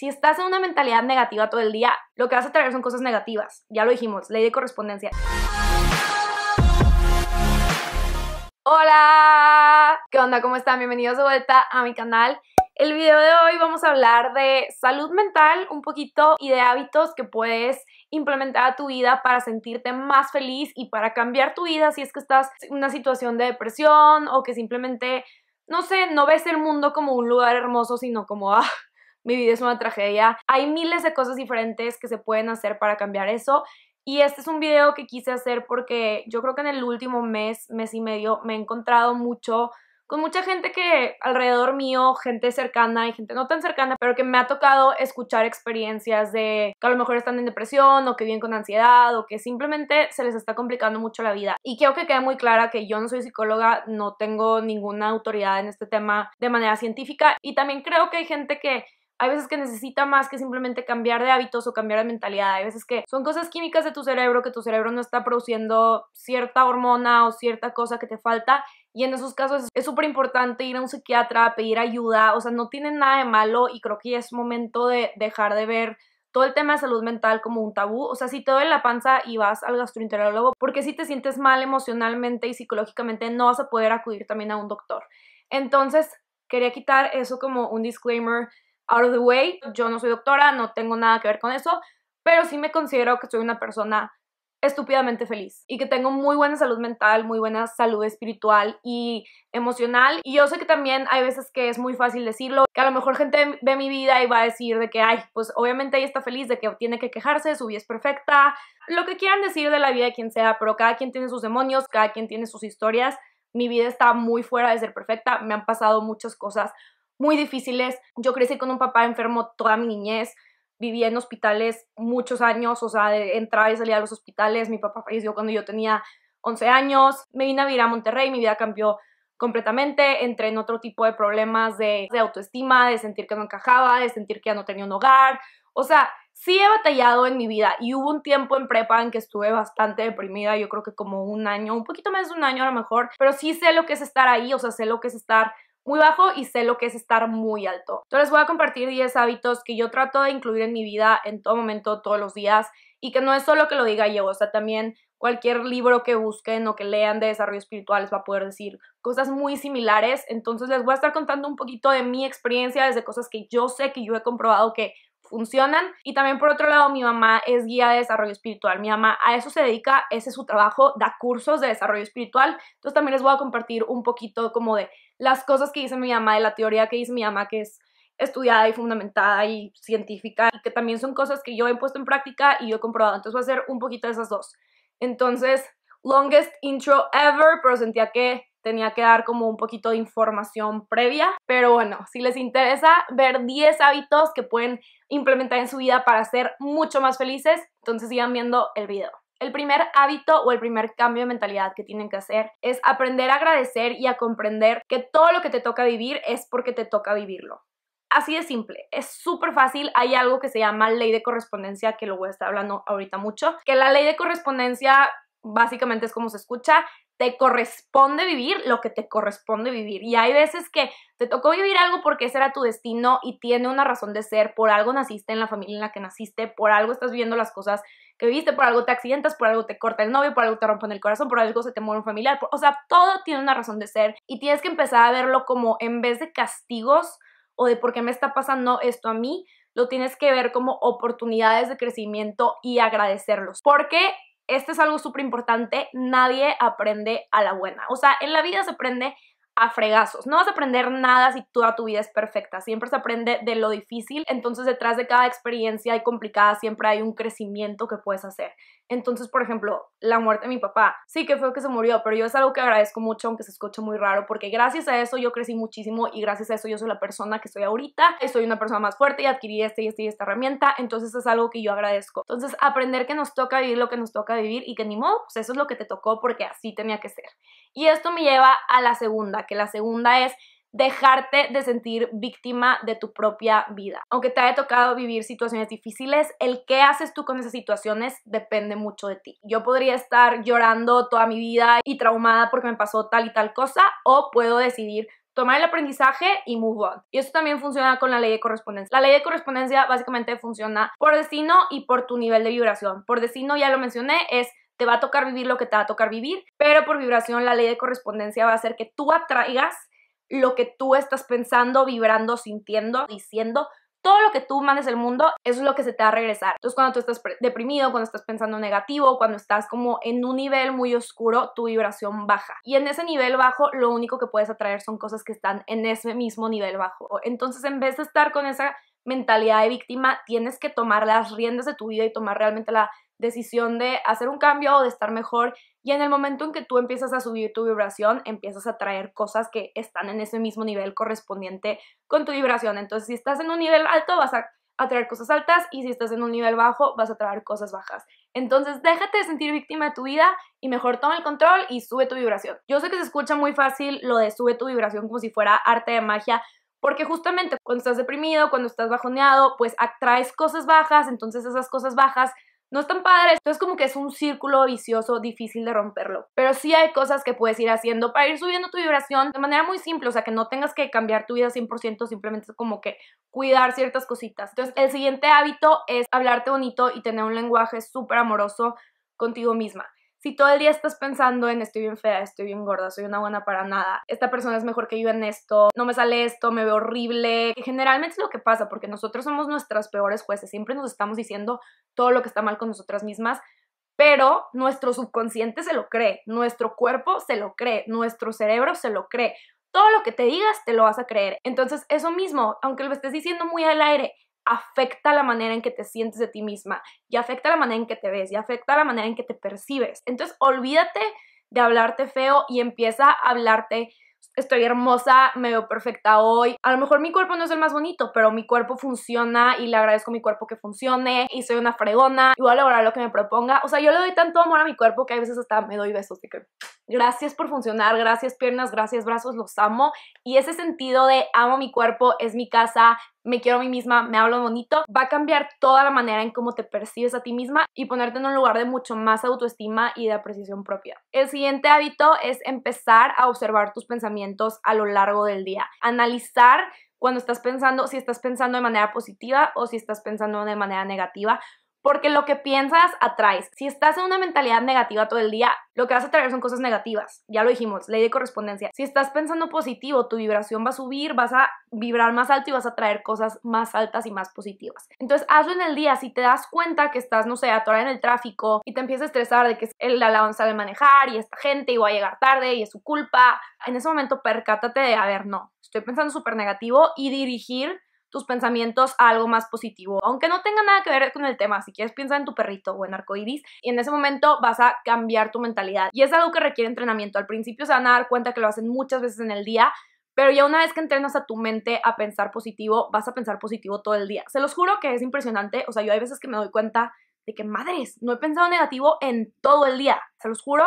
Si estás en una mentalidad negativa todo el día, lo que vas a traer son cosas negativas. Ya lo dijimos, ley de correspondencia. Hola, ¿qué onda? ¿Cómo están? Bienvenidos de vuelta a mi canal. El video de hoy vamos a hablar de salud mental un poquito y de hábitos que puedes implementar a tu vida para sentirte más feliz y para cambiar tu vida si es que estás en una situación de depresión o que simplemente, no sé, no ves el mundo como un lugar hermoso, sino como, ah, mi vida es una tragedia. Hay miles de cosas diferentes que se pueden hacer para cambiar eso. Y este es un video que quise hacer porque yo creo que en el último mes, mes y medio, me he encontrado mucho con mucha gente que alrededor mío, gente cercana y gente no tan cercana, pero que me ha tocado escuchar experiencias de que a lo mejor están en depresión o que viven con ansiedad o que simplemente se les está complicando mucho la vida. Y quiero que quede muy clara que yo no soy psicóloga, no tengo ninguna autoridad en este tema de manera científica y también creo que hay gente que hay veces que necesita más que simplemente cambiar de hábitos o cambiar de mentalidad. Hay veces que son cosas químicas de tu cerebro que tu cerebro no está produciendo cierta hormona o cierta cosa que te falta. Y en esos casos es súper importante ir a un psiquiatra, pedir ayuda. O sea, no tiene nada de malo y creo que ya es momento de dejar de ver todo el tema de salud mental como un tabú. O sea, si te duele la panza y vas al gastroenterólogo, porque si te sientes mal emocionalmente y psicológicamente, no vas a poder acudir también a un doctor. Entonces, quería quitar eso como un disclaimer out of the way. Yo no soy doctora, no tengo nada que ver con eso, pero sí me considero que soy una persona estúpidamente feliz y que tengo muy buena salud mental, muy buena salud espiritual y emocional. Y yo sé que también hay veces que es muy fácil decirlo, que a lo mejor gente ve mi vida y va a decir de que, ay, pues obviamente ella está feliz de que tiene que quejarse, su vida es perfecta, lo que quieran decir de la vida de quien sea, pero cada quien tiene sus demonios, cada quien tiene sus historias. Mi vida está muy fuera de ser perfecta, me han pasado muchas cosas muy difíciles. Yo crecí con un papá enfermo toda mi niñez, vivía en hospitales muchos años, o sea, de y salir a los hospitales. Mi papá falleció cuando yo tenía 11 años. Me vine a vivir a Monterrey, mi vida cambió completamente, entré en otro tipo de problemas de, de autoestima, de sentir que no encajaba, de sentir que ya no tenía un hogar. O sea, sí he batallado en mi vida y hubo un tiempo en prepa en que estuve bastante deprimida, yo creo que como un año, un poquito más de un año a lo mejor, pero sí sé lo que es estar ahí, o sea, sé lo que es estar muy bajo y sé lo que es estar muy alto. Entonces les voy a compartir 10 hábitos que yo trato de incluir en mi vida en todo momento, todos los días, y que no es solo que lo diga yo, o sea, también cualquier libro que busquen o que lean de desarrollo espiritual les va a poder decir cosas muy similares. Entonces les voy a estar contando un poquito de mi experiencia, desde cosas que yo sé que yo he comprobado que funcionan. Y también por otro lado, mi mamá es guía de desarrollo espiritual. Mi mamá a eso se dedica, ese es su trabajo, da cursos de desarrollo espiritual. Entonces también les voy a compartir un poquito como de las cosas que dice mi mamá, de la teoría que dice mi mamá, que es estudiada y fundamentada y científica, y que también son cosas que yo he puesto en práctica y yo he comprobado. Entonces voy a hacer un poquito de esas dos. Entonces, longest intro ever, pero sentía que tenía que dar como un poquito de información previa, pero bueno, si les interesa ver 10 hábitos que pueden implementar en su vida para ser mucho más felices, entonces sigan viendo el video. El primer hábito o el primer cambio de mentalidad que tienen que hacer es aprender a agradecer y a comprender que todo lo que te toca vivir es porque te toca vivirlo. Así de simple, es súper fácil. Hay algo que se llama ley de correspondencia, que lo voy a estar hablando ahorita mucho, que la ley de correspondencia básicamente es como se escucha, te corresponde vivir lo que te corresponde vivir. Y hay veces que te tocó vivir algo porque ese era tu destino y tiene una razón de ser, por algo naciste en la familia en la que naciste, por algo estás viendo las cosas que viviste, por algo te accidentas, por algo te corta el novio, por algo te rompen el corazón, por algo se te muere un familiar, o sea, todo tiene una razón de ser y tienes que empezar a verlo como en vez de castigos o de por qué me está pasando esto a mí, lo tienes que ver como oportunidades de crecimiento y agradecerlos. Porque este es algo súper importante, nadie aprende a la buena. O sea, en la vida se aprende a fregazos. No vas a aprender nada si toda tu vida es perfecta. Siempre se aprende de lo difícil. Entonces, detrás de cada experiencia y complicada siempre hay un crecimiento que puedes hacer. Entonces, por ejemplo, la muerte de mi papá, sí que fue que se murió, pero yo es algo que agradezco mucho, aunque se escuche muy raro, porque gracias a eso yo crecí muchísimo y gracias a eso yo soy la persona que soy ahorita, soy una persona más fuerte y adquirí este y este y esta herramienta, entonces es algo que yo agradezco. Entonces, aprender que nos toca vivir lo que nos toca vivir y que ni modo, pues eso es lo que te tocó porque así tenía que ser. Y esto me lleva a la segunda, que la segunda es dejarte de sentir víctima de tu propia vida. Aunque te haya tocado vivir situaciones difíciles, el qué haces tú con esas situaciones depende mucho de ti. Yo podría estar llorando toda mi vida y traumada porque me pasó tal y tal cosa, o puedo decidir tomar el aprendizaje y move on. Y esto también funciona con la ley de correspondencia. La ley de correspondencia básicamente funciona por destino y por tu nivel de vibración. Por destino, ya lo mencioné, es te va a tocar vivir lo que te va a tocar vivir, pero por vibración la ley de correspondencia va a hacer que tú atraigas lo que tú estás pensando, vibrando, sintiendo, diciendo. Todo lo que tú mandes al mundo es lo que se te va a regresar. Entonces, cuando tú estás deprimido, cuando estás pensando negativo, cuando estás como en un nivel muy oscuro, tu vibración baja. Y en ese nivel bajo, lo único que puedes atraer son cosas que están en ese mismo nivel bajo. Entonces, en vez de estar con esa mentalidad de víctima, tienes que tomar las riendas de tu vida y tomar realmente la decisión de hacer un cambio o de estar mejor. Y en el momento en que tú empiezas a subir tu vibración, empiezas a traer cosas que están en ese mismo nivel correspondiente con tu vibración. Entonces, si estás en un nivel alto, vas a atraer cosas altas y si estás en un nivel bajo, vas a traer cosas bajas. Entonces, déjate de sentir víctima de tu vida y mejor toma el control y sube tu vibración. Yo sé que se escucha muy fácil lo de sube tu vibración como si fuera arte de magia, porque justamente cuando estás deprimido, cuando estás bajoneado, pues atraes cosas bajas, entonces esas cosas bajas no están padres. Entonces como que es un círculo vicioso difícil de romperlo. Pero sí hay cosas que puedes ir haciendo para ir subiendo tu vibración de manera muy simple, o sea que no tengas que cambiar tu vida 100%, simplemente es como que cuidar ciertas cositas. Entonces el siguiente hábito es hablarte bonito y tener un lenguaje súper amoroso contigo misma. Si todo el día estás pensando en estoy bien fea, estoy bien gorda, soy una buena para nada, esta persona es mejor que yo en esto, no me sale esto, me veo horrible, generalmente es lo que pasa porque nosotros somos nuestras peores jueces, siempre nos estamos diciendo todo lo que está mal con nosotras mismas, pero nuestro subconsciente se lo cree, nuestro cuerpo se lo cree, nuestro cerebro se lo cree. Todo lo que te digas te lo vas a creer. Entonces, eso mismo, aunque lo estés diciendo muy al aire, afecta la manera en que te sientes de ti misma, y afecta la manera en que te ves, y afecta la manera en que te percibes. Entonces, olvídate de hablarte feo y empieza a hablarte estoy hermosa, me veo perfecta hoy. A lo mejor mi cuerpo no es el más bonito, pero mi cuerpo funciona y le agradezco a mi cuerpo que funcione y soy una fregona y voy a lograr lo que me proponga. O sea, yo le doy tanto amor a mi cuerpo que a veces hasta me doy besos que Gracias por funcionar, gracias piernas, gracias brazos, los amo. Y ese sentido de amo mi cuerpo, es mi casa, me quiero a mí misma, me hablo bonito, va a cambiar toda la manera en cómo te percibes a ti misma y ponerte en un lugar de mucho más autoestima y de apreciación propia. El siguiente hábito es empezar a observar tus pensamientos a lo largo del día, analizar cuando estás pensando, si estás pensando de manera positiva o si estás pensando de manera negativa, porque lo que piensas atraes. Si estás en una mentalidad negativa todo el día, lo que vas a traer son cosas negativas. Ya lo dijimos, ley de correspondencia. Si estás pensando positivo, tu vibración va a subir, vas a vibrar más alto y vas a traer cosas más altas y más positivas. Entonces, hazlo en el día. Si te das cuenta que estás, no sé, atorada en el tráfico y te empiezas a estresar de que es la alabanza de manejar y esta gente y a llegar tarde y es su culpa, en ese momento percátate de, a ver, no, estoy pensando súper negativo y dirigir tus pensamientos a algo más positivo. Aunque no tenga nada que ver con el tema, si quieres piensa en tu perrito o en arcoiris y en ese momento vas a cambiar tu mentalidad. Y es algo que requiere entrenamiento. Al principio se van a dar cuenta que lo hacen muchas veces en el día, pero ya una vez que entrenas a tu mente a pensar positivo, vas a pensar positivo todo el día. Se los juro que es impresionante. O sea, yo hay veces que me doy cuenta de que madres, no he pensado negativo en todo el día. Se los juro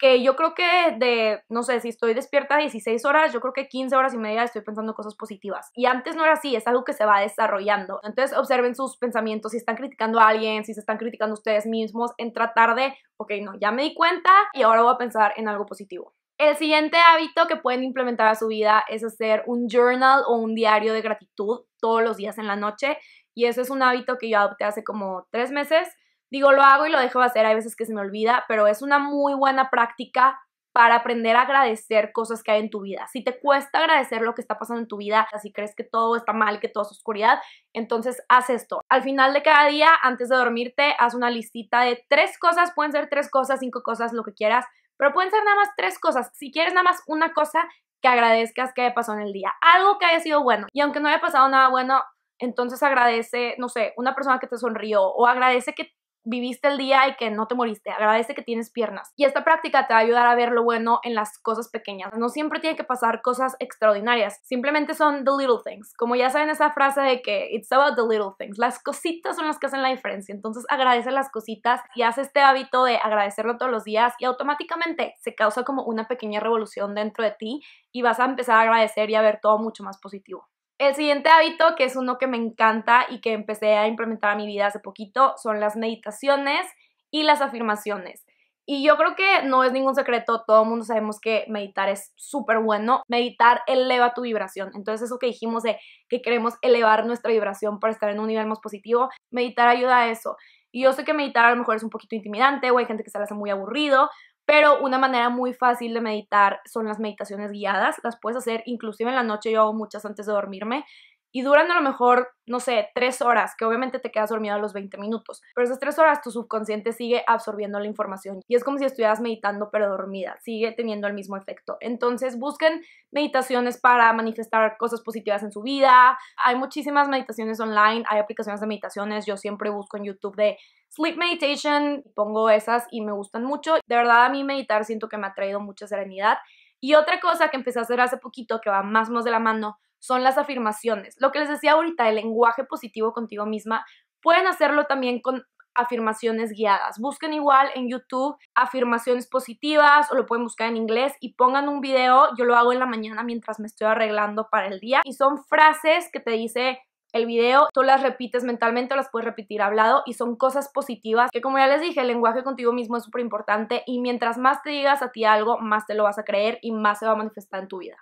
que yo creo que de, no sé, si estoy despierta 16 horas, yo creo que 15 horas y media estoy pensando cosas positivas. Y antes no era así, es algo que se va desarrollando. Entonces observen sus pensamientos, si están criticando a alguien, si se están criticando ustedes mismos, en tratar de, ok, no, ya me di cuenta y ahora voy a pensar en algo positivo. El siguiente hábito que pueden implementar a su vida es hacer un journal o un diario de gratitud todos los días en la noche. Y ese es un hábito que yo adopté hace como tres meses Digo, lo hago y lo dejo hacer, hay veces que se me olvida, pero es una muy buena práctica para aprender a agradecer cosas que hay en tu vida. Si te cuesta agradecer lo que está pasando en tu vida, si crees que todo está mal, que todo es oscuridad, entonces haz esto. Al final de cada día, antes de dormirte, haz una listita de tres cosas, pueden ser tres cosas, cinco cosas, lo que quieras, pero pueden ser nada más tres cosas. Si quieres nada más una cosa que agradezcas que haya pasado en el día, algo que haya sido bueno. Y aunque no haya pasado nada bueno, entonces agradece, no sé, una persona que te sonrió o agradece que viviste el día y que no te moriste. Agradece que tienes piernas. Y esta práctica te va a ayudar a ver lo bueno en las cosas pequeñas. No siempre tiene que pasar cosas extraordinarias. Simplemente son the little things. Como ya saben esa frase de que it's about the little things. Las cositas son las que hacen la diferencia. Entonces agradece las cositas y haz este hábito de agradecerlo todos los días y automáticamente se causa como una pequeña revolución dentro de ti y vas a empezar a agradecer y a ver todo mucho más positivo. El siguiente hábito, que es uno que me encanta y que empecé a implementar a mi vida hace poquito, son las meditaciones y las afirmaciones. Y yo creo que no es ningún secreto, todo el mundo sabemos que meditar es súper bueno, meditar eleva tu vibración. Entonces eso que dijimos de que queremos elevar nuestra vibración para estar en un nivel más positivo, meditar ayuda a eso. Y yo sé que meditar a lo mejor es un poquito intimidante o hay gente que se le hace muy aburrido, pero una manera muy fácil de meditar son las meditaciones guiadas. Las puedes hacer inclusive en la noche, yo hago muchas antes de dormirme y duran a lo mejor, no sé, tres horas, que obviamente te quedas dormido a los 20 minutos, pero esas tres horas tu subconsciente sigue absorbiendo la información y es como si estuvieras meditando pero dormida, sigue teniendo el mismo efecto. Entonces busquen meditaciones para manifestar cosas positivas en su vida, hay muchísimas meditaciones online, hay aplicaciones de meditaciones, yo siempre busco en YouTube de Sleep Meditation, pongo esas y me gustan mucho, de verdad a mí meditar siento que me ha traído mucha serenidad. Y otra cosa que empecé a hacer hace poquito que va más o menos de la mano son las afirmaciones. Lo que les decía ahorita, el lenguaje positivo contigo misma, pueden hacerlo también con afirmaciones guiadas. Busquen igual en YouTube afirmaciones positivas o lo pueden buscar en inglés y pongan un video. Yo lo hago en la mañana mientras me estoy arreglando para el día y son frases que te dice el video, tú las repites mentalmente o las puedes repetir hablado y son cosas positivas que como ya les dije, el lenguaje contigo mismo es súper importante y mientras más te digas a ti algo, más te lo vas a creer y más se va a manifestar en tu vida.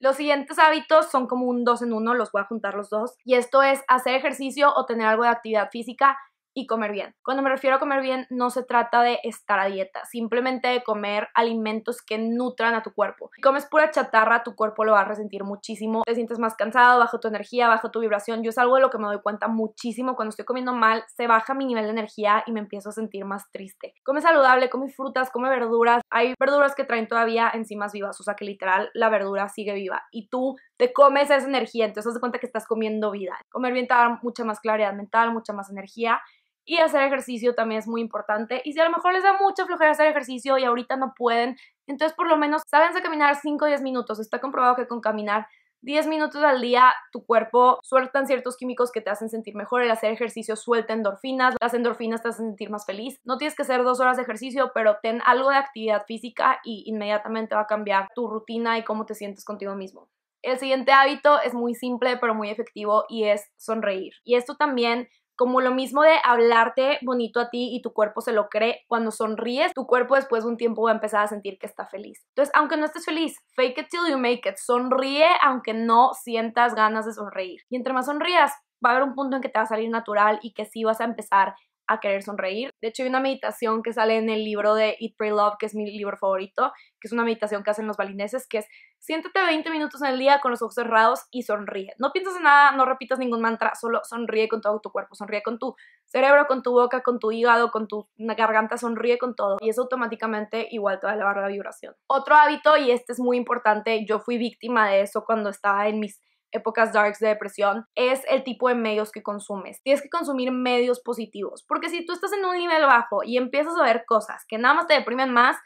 Los siguientes hábitos son como un dos en uno, los voy a juntar los dos, y esto es hacer ejercicio o tener algo de actividad física y comer bien. Cuando me refiero a comer bien, no se trata de estar a dieta, simplemente de comer alimentos que nutran a tu cuerpo. Si comes pura chatarra, tu cuerpo lo va a resentir muchísimo, te sientes más cansado, bajo tu energía, baja tu vibración. Yo es algo de lo que me doy cuenta muchísimo. Cuando estoy comiendo mal, se baja mi nivel de energía y me empiezo a sentir más triste. Come saludable, come frutas, come verduras. Hay verduras que traen todavía enzimas vivas, o sea que literal la verdura sigue viva y tú te comes esa energía, entonces te das cuenta que estás comiendo vida. Comer bien te da mucha más claridad mental, mucha más energía y hacer ejercicio también es muy importante. Y si a lo mejor les da mucha flojera hacer ejercicio y ahorita no pueden, entonces por lo menos saben caminar 5 o 10 minutos. Está comprobado que con caminar 10 minutos al día tu cuerpo suelta ciertos químicos que te hacen sentir mejor, el hacer ejercicio suelta endorfinas, las endorfinas te hacen sentir más feliz. No tienes que hacer dos horas de ejercicio, pero ten algo de actividad física y inmediatamente va a cambiar tu rutina y cómo te sientes contigo mismo. El siguiente hábito es muy simple pero muy efectivo y es sonreír. Y esto también como lo mismo de hablarte bonito a ti y tu cuerpo se lo cree, cuando sonríes, tu cuerpo después de un tiempo va a empezar a sentir que está feliz. Entonces, aunque no estés feliz, fake it till you make it, sonríe aunque no sientas ganas de sonreír. Y entre más sonrías, va a haber un punto en que te va a salir natural y que sí vas a empezar a querer sonreír. De hecho, hay una meditación que sale en el libro de Eat, Pray, Love, que es mi libro favorito, que es una meditación que hacen los balineses, que es siéntate 20 minutos en el día con los ojos cerrados y sonríe. No pienses en nada, no repitas ningún mantra, solo sonríe con todo tu cuerpo, sonríe con tu cerebro, con tu boca, con tu hígado, con tu garganta, sonríe con todo. Y eso automáticamente igual te va a elevar la vibración. Otro hábito, y este es muy importante, yo fui víctima de eso cuando estaba en mis épocas darks de depresión, es el tipo de medios que consumes. Tienes que consumir medios positivos, porque si tú estás en un nivel bajo y empiezas a ver cosas que nada más te deprimen más,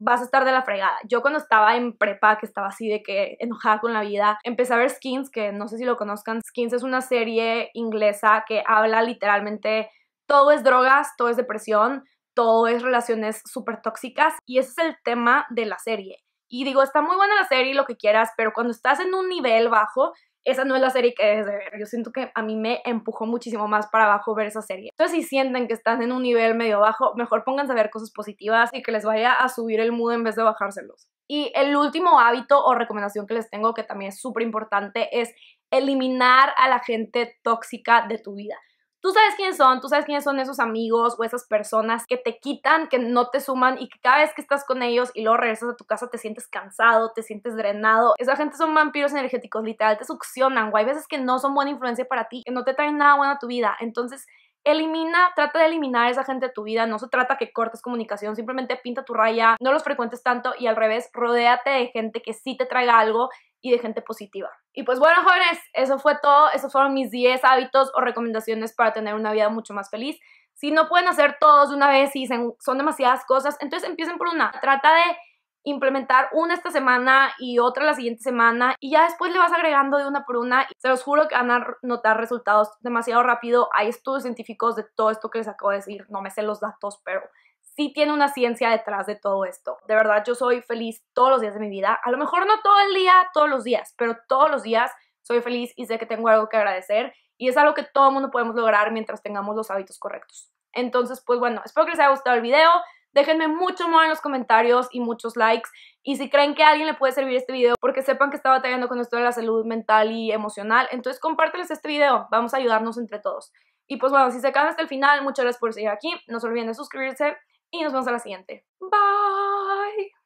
vas a estar de la fregada. Yo cuando estaba en prepa, que estaba así de que enojada con la vida, empecé a ver Skins, que no sé si lo conozcan. Skins es una serie inglesa que habla literalmente todo es drogas, todo es depresión, todo es relaciones súper tóxicas y ese es el tema de la serie. Y digo, está muy buena la serie, lo que quieras, pero cuando estás en un nivel bajo, esa no es la serie que debes de ver. Yo siento que a mí me empujó muchísimo más para abajo ver esa serie. Entonces, si sienten que están en un nivel medio bajo, mejor pónganse a ver cosas positivas y que les vaya a subir el mood en vez de bajárselos. Y el último hábito o recomendación que les tengo, que también es súper importante, es eliminar a la gente tóxica de tu vida. Tú sabes quiénes son, tú sabes quiénes son esos amigos o esas personas que te quitan, que no te suman y que cada vez que estás con ellos y luego regresas a tu casa te sientes cansado, te sientes drenado. Esa gente son vampiros energéticos, literal, te succionan, o hay veces que no son buena influencia para ti, que no te traen nada bueno a tu vida. Entonces, elimina, trata de eliminar a esa gente de tu vida, no se trata que cortes comunicación, simplemente pinta tu raya, no los frecuentes tanto y al revés, rodéate de gente que sí te traiga algo y de gente positiva. Y pues bueno, jóvenes, eso fue todo, esos fueron mis 10 hábitos o recomendaciones para tener una vida mucho más feliz. Si no pueden hacer todos de una vez y si son demasiadas cosas, entonces empiecen por una. Trata de implementar una esta semana y otra la siguiente semana y ya después le vas agregando de una por una. y Se los juro que van a notar resultados demasiado rápido. Hay estudios científicos de todo esto que les acabo de decir. No me sé los datos, pero sí tiene una ciencia detrás de todo esto. De verdad, yo soy feliz todos los días de mi vida. A lo mejor no todo el día, todos los días, pero todos los días soy feliz y sé que tengo algo que agradecer y es algo que todo el mundo podemos lograr mientras tengamos los hábitos correctos. Entonces, pues bueno, espero que les haya gustado el video. Déjenme mucho amor en los comentarios y muchos likes. Y si creen que a alguien le puede servir este video porque sepan que está batallando con esto de la salud mental y emocional, entonces compárteles este video. Vamos a ayudarnos entre todos. Y pues bueno, si se quedan hasta el final, muchas gracias por seguir aquí. No se olviden de suscribirse y nos vemos a la siguiente. Bye.